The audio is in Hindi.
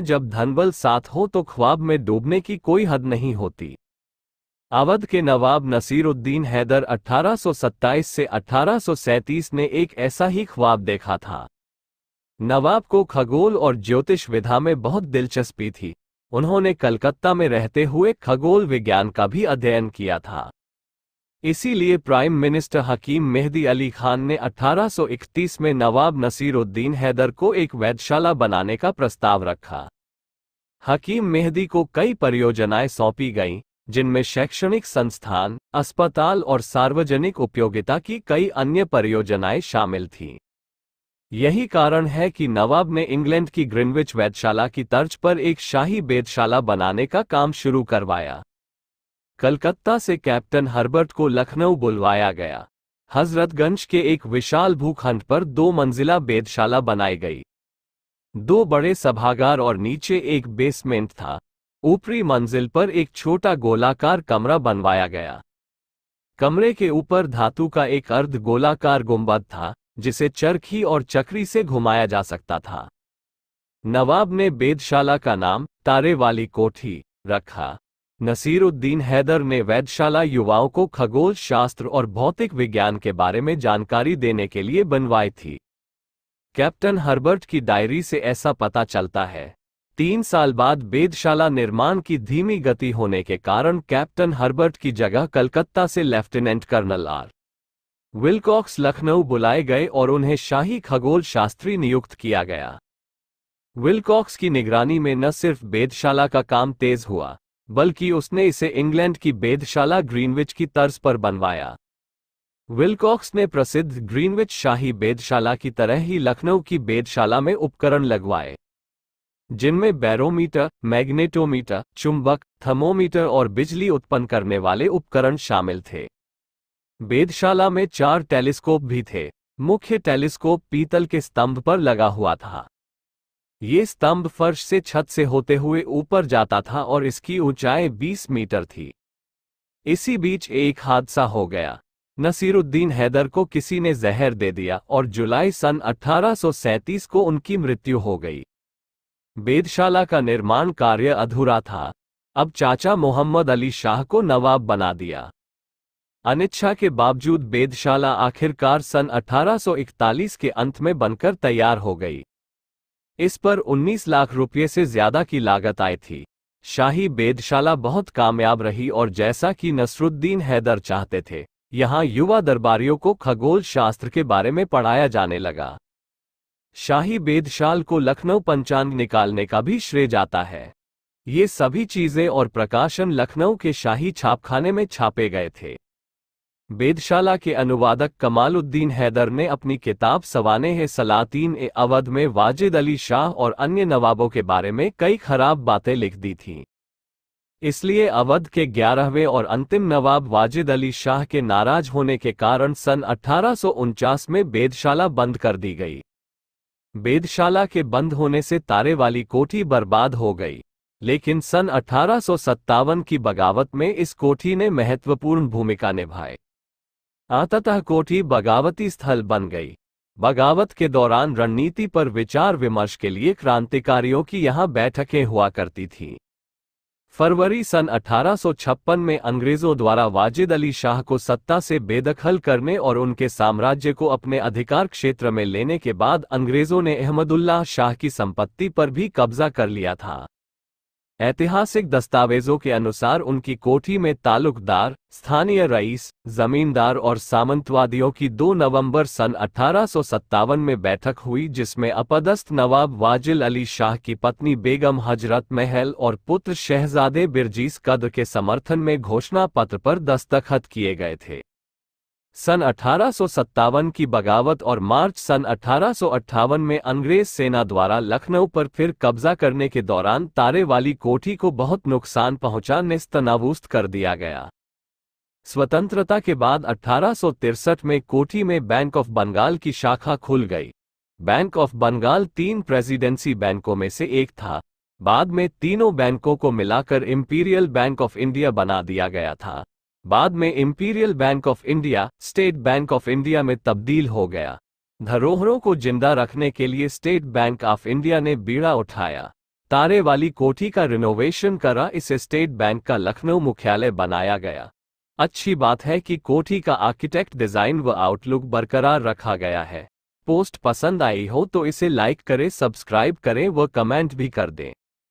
जब धनबल साथ हो तो ख्वाब में डूबने की कोई हद नहीं होती अवध के नवाब नसीरुद्दीन हैदर 1827 से 1837 ने एक ऐसा ही ख्वाब देखा था नवाब को खगोल और ज्योतिष विधा में बहुत दिलचस्पी थी उन्होंने कलकत्ता में रहते हुए खगोल विज्ञान का भी अध्ययन किया था इसीलिए प्राइम मिनिस्टर हकीम मेहदी अली खान ने 1831 में नवाब नसीरुद्दीन हैदर को एक वैधशाला बनाने का प्रस्ताव रखा हकीम मेहदी को कई परियोजनाएं सौंपी गईं, जिनमें शैक्षणिक संस्थान अस्पताल और सार्वजनिक उपयोगिता की कई अन्य परियोजनाएं शामिल थीं यही कारण है कि नवाब ने इंग्लैंड की ग्रिनविच वैधशाला की तर्ज पर एक शाही वेदशाला बनाने का काम शुरू करवाया कलकत्ता से कैप्टन हर्बर्ट को लखनऊ बुलवाया गया हजरतगंज के एक विशाल भूखंड पर दो मंजिला वेदशाला बनाई गई दो बड़े सभागार और नीचे एक बेसमेंट था ऊपरी मंजिल पर एक छोटा गोलाकार कमरा बनवाया गया कमरे के ऊपर धातु का एक अर्ध गोलाकार गुंबद था जिसे चरखी और चक्री से घुमाया जा सकता था नवाब ने वेदशाला का नाम तारे वाली कोठी रखा नसीरुद्दीन हैदर ने वैधशाला युवाओं को खगोल शास्त्र और भौतिक विज्ञान के बारे में जानकारी देने के लिए बनवाई थी कैप्टन हर्बर्ट की डायरी से ऐसा पता चलता है तीन साल बाद वेदशाला निर्माण की धीमी गति होने के कारण कैप्टन हर्बर्ट की जगह कलकत्ता से lieutenant colonel R Wilcox Lucknow बुलाए गए और उन्हें शाही खगोल शास्त्री नियुक्त किया गया विल्कॉक्स की निगरानी में न सिर्फ वेदशाला का काम तेज हुआ बल्कि उसने इसे इंग्लैंड की बेदशाला ग्रीनविच की तर्ज पर बनवाया विलकॉक्स ने प्रसिद्ध ग्रीनविच शाही बेदशाला की तरह ही लखनऊ की बेदशाला में उपकरण लगवाए जिनमें बैरोमीटर मैग्नेटोमीटर चुंबक थर्मोमीटर और बिजली उत्पन्न करने वाले उपकरण शामिल थे वेदशाला में चार टेलीस्कोप भी थे मुख्य टेलीस्कोप पीतल के स्तंभ पर लगा हुआ था ये स्तंभ फर्श से छत से होते हुए ऊपर जाता था और इसकी ऊंचाई 20 मीटर थी इसी बीच एक हादसा हो गया नसीरुद्दीन हैदर को किसी ने जहर दे दिया और जुलाई सन 1837 को उनकी मृत्यु हो गई वेदशाला का निर्माण कार्य अधूरा था अब चाचा मोहम्मद अली शाह को नवाब बना दिया अनिच्छा के बावजूद वेदशाला आखिरकार सन 1841 के अंत में बनकर तैयार हो गई इस पर 19 लाख रुपये से ज्यादा की लागत आई थी शाही वेदशाला बहुत कामयाब रही और जैसा कि नसरुद्दीन हैदर चाहते थे यहाँ युवा दरबारियों को खगोल शास्त्र के बारे में पढ़ाया जाने लगा शाही वेदशाल को लखनऊ पंचांग निकालने का भी श्रेय जाता है ये सभी चीजें और प्रकाशन लखनऊ के शाही छापखाने में छापे गए थे वेदशाला के अनुवादक कमालुद्दीन हैदर ने अपनी किताब सवाने है सलातीन ए अवध में वाजिद अली शाह और अन्य नवाबों के बारे में कई खराब बातें लिख दी थीं इसलिए अवध के ग्यारहवें और अंतिम नवाब वाजिद अली शाह के नाराज होने के कारण सन अठारह में वेदशाला बंद कर दी गई वेदशाला के बंद होने से तारे वाली कोठी बर्बाद हो गई लेकिन सन अठारह की बगावत में इस कोठी ने महत्वपूर्ण भूमिका निभाई अतः कोठी बगावती स्थल बन गई बगावत के दौरान रणनीति पर विचार विमर्श के लिए क्रांतिकारियों की यहां बैठकें हुआ करती थीं फरवरी सन 1856 में अंग्रेजों द्वारा वाजिद अली शाह को सत्ता से बेदखल करने और उनके साम्राज्य को अपने अधिकार क्षेत्र में लेने के बाद अंग्रेजों ने अहमदुल्लाह शाह की संपत्ति पर भी कब्जा कर लिया था ऐतिहासिक दस्तावेजों के अनुसार उनकी कोठी में ताल्लुकदार स्थानीय रईस जमींदार और सामंतवादियों की 2 नवंबर सन अठारह में बैठक हुई जिसमें अपदस्थ नवाब वाजिल अली शाह की पत्नी बेगम हजरत महल और पुत्र शहजादे बिरजीस कद्र के समर्थन में घोषणा पत्र पर दस्तखत किए गए थे सन अठारह की बगावत और मार्च सन अठारह में अंग्रेज सेना द्वारा लखनऊ पर फिर कब्जा करने के दौरान तारे वाली कोठी को बहुत नुकसान पहुंचा निस्तनावुस्त कर दिया गया स्वतंत्रता के बाद अठारह में कोठी में बैंक ऑफ बंगाल की शाखा खुल गई बैंक ऑफ बंगाल तीन प्रेसिडेंसी बैंकों में से एक था बाद में तीनों बैंकों को मिलाकर इंपीरियल बैंक ऑफ इंडिया बना दिया गया था बाद में imperial bank of India state bank of India में तब्दील हो गया धरोहरों को जिंदा रखने के लिए स्टेट बैंक ऑफ इंडिया ने बीड़ा उठाया तारे वाली कोठी का रिनोवेशन करा इसे स्टेट बैंक का लखनऊ मुख्यालय बनाया गया अच्छी बात है कि कोठी का आर्किटेक्ट डिजाइन व आउटलुक बरकरार रखा गया है पोस्ट पसंद आई हो तो इसे लाइक करें सब्सक्राइब करें व कमेंट भी कर दें